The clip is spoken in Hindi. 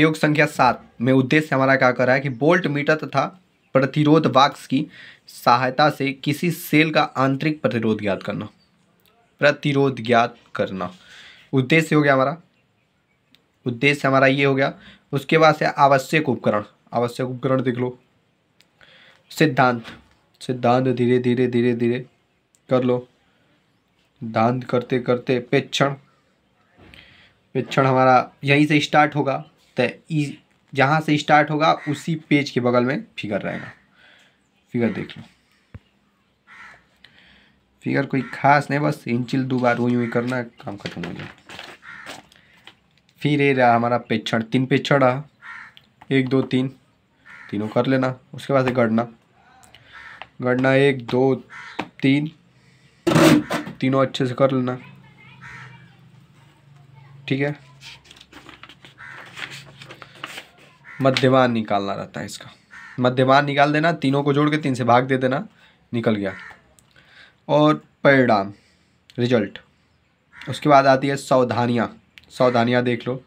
प्रयोग संख्या सात में उद्देश्य हमारा क्या कर रहा है कि बोल्ट मीटर तथा प्रतिरोध वाक्स की सहायता से किसी सेल का आंतरिक प्रतिरोध ज्ञात करना प्रतिरोध ज्ञात करना उद्देश्य हो गया हमारा उद्देश्य हमारा ये हो गया उसके बाद से आवश्यक उपकरण आवश्यक उपकरण देख लो सिद्धांत सिद्धांत धीरे धीरे धीरे धीरे कर लो सिद्धांत करते करते पेक्षण पेक्षण हमारा यहीं से स्टार्ट होगा तो जहाँ से स्टार्ट होगा उसी पेज के बगल में फिगर रहेगा फिगर देख लो फिगर कोई खास नहीं बस इंचिल दो बार वही वही करना काम खत्म हो जाए फिर ये रहा हमारा पेक्षण तीन पेक्षण रहा एक दो तीन तीनों कर लेना उसके बाद गढ़ना गढ़ना एक दो तीन तीनों अच्छे से कर लेना ठीक है मध्यमान निकालना रहता है इसका मध्यमान निकाल देना तीनों को जोड़ के तीन से भाग दे देना निकल गया और परिणाम रिजल्ट उसके बाद आती है सावधानियाँ सावधानियाँ देख लो